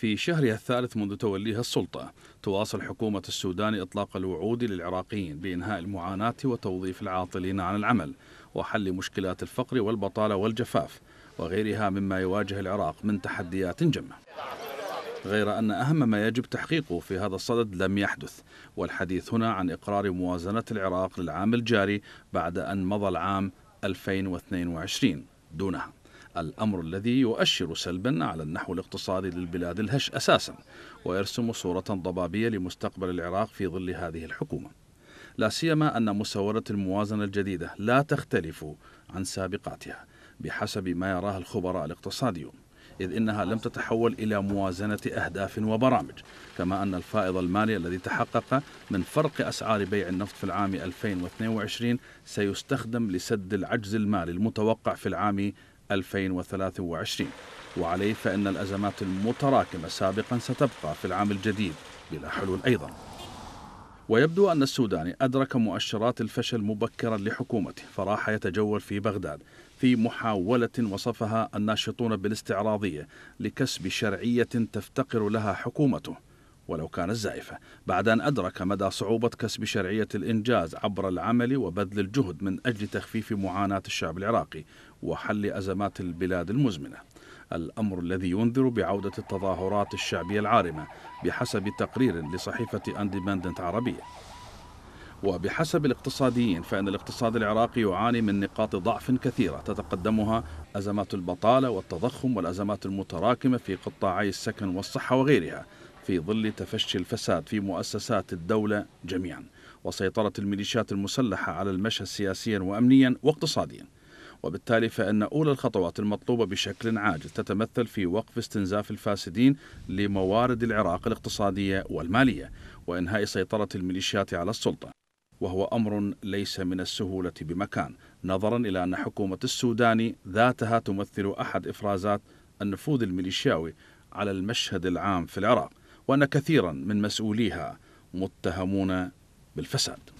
في شهرها الثالث منذ توليها السلطة تواصل حكومة السودان إطلاق الوعود للعراقيين بإنهاء المعاناة وتوظيف العاطلين عن العمل وحل مشكلات الفقر والبطالة والجفاف وغيرها مما يواجه العراق من تحديات جمة غير أن أهم ما يجب تحقيقه في هذا الصدد لم يحدث والحديث هنا عن إقرار موازنة العراق للعام الجاري بعد أن مضى العام 2022 دونها الأمر الذي يؤشر سلبا على النحو الاقتصادي للبلاد الهش أساسا ويرسم صورة ضبابية لمستقبل العراق في ظل هذه الحكومة لا سيما أن مساورة الموازنة الجديدة لا تختلف عن سابقاتها بحسب ما يراه الخبراء الاقتصاديون إذ إنها لم تتحول إلى موازنة أهداف وبرامج كما أن الفائض المالي الذي تحقق من فرق أسعار بيع النفط في العام 2022 سيستخدم لسد العجز المالي المتوقع في العام 2023 وعليه فإن الأزمات المتراكمة سابقا ستبقى في العام الجديد بلا حلول أيضا ويبدو أن السوداني أدرك مؤشرات الفشل مبكرا لحكومته فراح يتجول في بغداد في محاولة وصفها الناشطون بالاستعراضية لكسب شرعية تفتقر لها حكومته ولو كانت زائفة بعد أن أدرك مدى صعوبة كسب شرعية الإنجاز عبر العمل وبذل الجهد من أجل تخفيف معاناة الشعب العراقي وحل أزمات البلاد المزمنة الأمر الذي ينذر بعودة التظاهرات الشعبية العارمة بحسب تقرير لصحيفة أندبندنت عربية وبحسب الاقتصاديين فإن الاقتصاد العراقي يعاني من نقاط ضعف كثيرة تتقدمها أزمات البطالة والتضخم والأزمات المتراكمة في قطاعي السكن والصحة وغيرها في ظل تفشي الفساد في مؤسسات الدولة جميعا وسيطرة الميليشيات المسلحة على المشهد سياسيا وأمنيا واقتصاديا وبالتالي فإن أولى الخطوات المطلوبة بشكل عاجل تتمثل في وقف استنزاف الفاسدين لموارد العراق الاقتصادية والمالية وإنهاء سيطرة الميليشيات على السلطة وهو أمر ليس من السهولة بمكان نظرا إلى أن حكومة السودان ذاتها تمثل أحد إفرازات النفوذ الميليشياوي على المشهد العام في العراق وأن كثيرا من مسؤوليها متهمون بالفساد